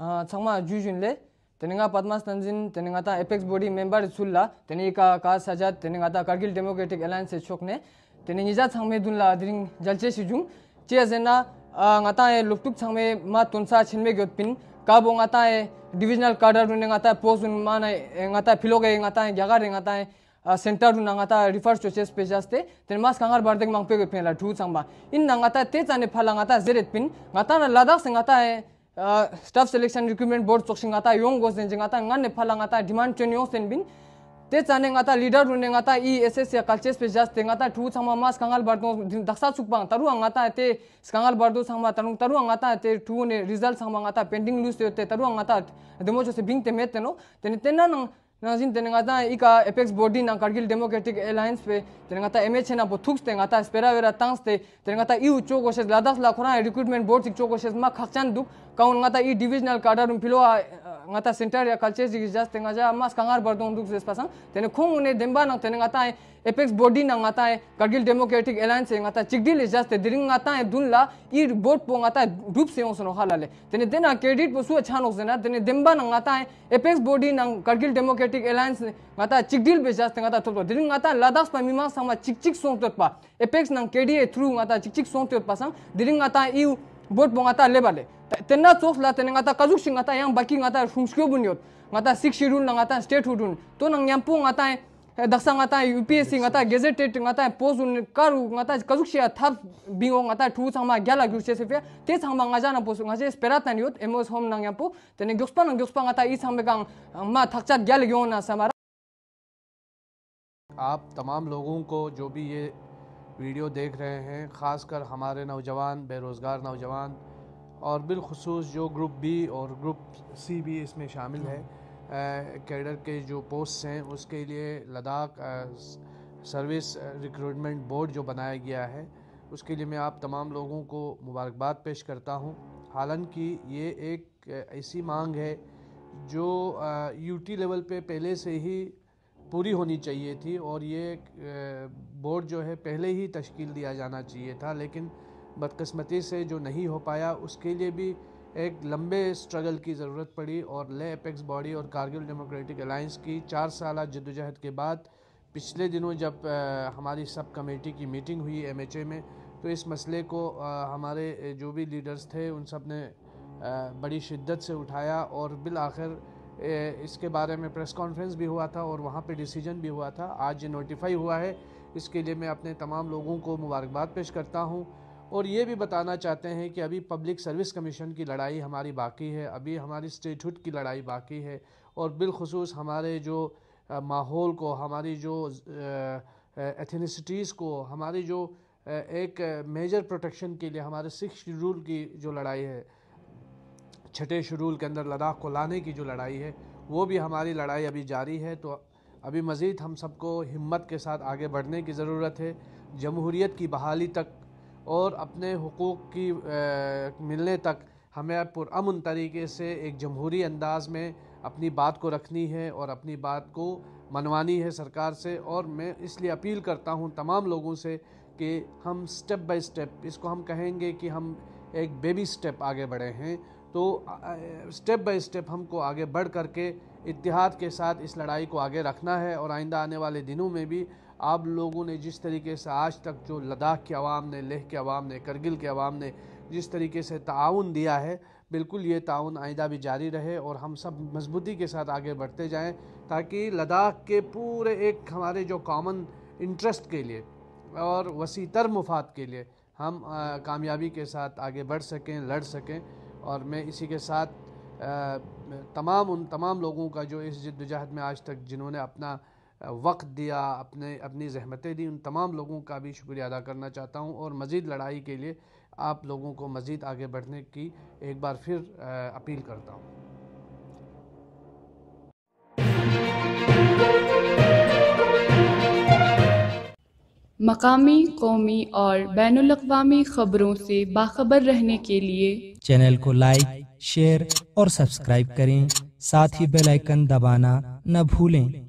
changma ju jun le teni nga padmas tanjin teni nga ta apex body member chul la teni ka ka saja teni nga ta kargil democratic alliance se chok ne teni ni ja changme dun la dring jalche si jung che ja na nga ta e luptuk changme ma tun sa chinme gyot pin ka bo nga ta e divisional cadre dun nga ta post dun ma na nga ta philo ge staff selection recruitment board चोक्सिंग आता योंग गोस then जिंग आता ngan ne phala nga ta demand chen yong sen bin te chane nga ta leader run nga ta ess ya culture space jas te nga ta thu chama mas kangal bardo daksa chuk pang taru nga ta te kangal bardo sangma tarung taru nga ta te thu ne result sangma nga ta pending list te taru nga ta demo jo se bing te met te no te ne tenna nang ᱱᱟᱜᱟᱛᱟ ᱮᱢᱮᱪᱮᱱᱟ ᱵᱚᱛᱷᱩᱠᱥ ᱛᱮᱱᱟᱜᱟᱛᱟ ᱥᱯᱮᱨᱟᱣᱮᱨᱟ ᱛᱟᱝᱥ ᱛᱮ ᱛᱮᱱᱟᱜᱟᱛᱟ ᱤᱠᱟ ᱮᱯᱮᱠᱥ ᱵᱚᱰᱤ ᱱᱟ ngata center ya culture jig just tenga ja mas kangar bardong dong duk jes pasang tene khong une demba nang tene ngata apex body nang ngata kargil democratic alliance ngata chikdil is e just dring ngata dun la i board po ngata dup se ong suno hala tene dena credit po su acha zena tene demba nang ngata apex body nang kargil democratic alliance ngata chikdil be just ngata thop dring ngata ladas pa mimang sang chik chik song tot pa apex nang kda e through ngata chik chik song tot pasang dring ngata i report po ngata le ba le tena la tena ngata kazuk shi ngata yang baki ngata humshkyo bunyot ngata sik shirun ngata state hudun to nang yampu ngata daksa ngata UPSC ngata gazetted ngata post un karu ngata kazuk shi thap bingo ngata thu changma gyala gyu chese fe te changma ngaja na posu nga se sperat nan yot emos hom nang yampu tene gyuspa nang gyuspa ngata i changme gang ma thakchat gyal gyo na samara आप तमाम लोगों को जो भी ये video देख रहे हैं ख़ासकर हमारे नौजवान बेरोज़गार नौजवान और बिलखसूस जो ग्रुप बी और ग्रुप सी भी इसमें शामिल है हम्म। कैडर के जो पोस्ट हैं उसके लिए लद्दाख सर्विस रिक्रूटमेंट बोर्ड जो बनाया गया है उसके लिए मैं आप तमाम लोगों को मुबारकबाद पेश करता हूँ हालांकि ये एक ऐसी मांग है जो यूटी लेवल पे पहले से ही पूरी होनी चाहिए थी और ये बोर्ड जो है पहले ही तश्कील दिया जाना चाहिए था लेकिन बदकस्मती से जो नहीं हो पाया उसके लिए भी एक लंबे स्ट्रगल की ज़रूरत पड़ी और ले अपेक्स बॉडी और कारगिल डेमोक्रेटिक अलाइंस की चार साल जदोजहद के बाद पिछले दिनों जब आ, हमारी सब कमेटी की मीटिंग हुई एम में तो इस मसले को आ, हमारे जो भी लीडर्स थे उन सब ने आ, बड़ी शिद्दत से उठाया और बिल आखिर इसके बारे में प्रेस कॉन्फ्रेंस भी हुआ था और वहाँ पे डिसीजन भी हुआ था आज ये नोटिफाई हुआ है इसके लिए मैं अपने तमाम लोगों को मुबारकबाद पेश करता हूँ और ये भी बताना चाहते हैं कि अभी पब्लिक सर्विस कमीशन की लड़ाई हमारी बाकी है अभी हमारी स्टेटहुड की लड़ाई बाकी है और बिलखसूस हमारे जो माहौल को हमारी जो एथनिसिटीज़ को हमारी जो एक मेजर प्रोटेक्शन के लिए हमारे सिख शेड्यूल की जो लड़ाई है छठे शेड्यूल के अंदर लद्दाख को लाने की जो लड़ाई है वो भी हमारी लड़ाई अभी जारी है तो अभी मज़ीद हम सबको हिम्मत के साथ आगे बढ़ने की ज़रूरत है जमहूरीत की बहाली तक और अपने हकूक़ की आ, मिलने तक हमें पुरान तरीके से एक जमहूरी अंदाज में अपनी बात को रखनी है और अपनी बात को मनवानी है सरकार से और मैं इसलिए अपील करता हूँ तमाम लोगों से कि हम स्टेप बाय स्टेप इसको हम कहेंगे कि हम एक बेबी स्टेप आगे बढ़े हैं तो स्टेप बाय स्टेप हमको आगे बढ़ करके इतिहाद के साथ इस लड़ाई को आगे रखना है और आइंदा आने वाले दिनों में भी आप लोगों ने जिस तरीके से आज तक जो लद्दाख के आवाम ने लेह के आवाम ने करगिल के आवाम ने जिस तरीके से ताउन दिया है बिल्कुल ये ताउन आइंदा भी जारी रहे और हम सब मजबूती के साथ आगे बढ़ते जाएं ताकि लद्दाख के पूरे एक हमारे जो कॉमन इंटरेस्ट के लिए और वसी तर मुफाद के लिए हम कामयाबी के साथ आगे बढ़ सकें लड़ सकें और मैं इसी के साथ आ, तमाम उन तमाम लोगों का जो इस जद्दोजहद में आज तक जिन्होंने अपना वक्त दिया अपने अपनी जहमतें दी उन तमाम लोगों का भी शुक्रिया अदा करना चाहता हूँ और मज़ीद लड़ाई के लिए आप लोगों को मज़ीद आगे बढ़ने की एक बार फिर अपील करता हूँ मकामी कौमी और बैन अवी खबरों से बाखबर रहने के लिए चैनल को लाइक शेयर और सब्सक्राइब करें साथ ही बेल आइकन दबाना न भूलें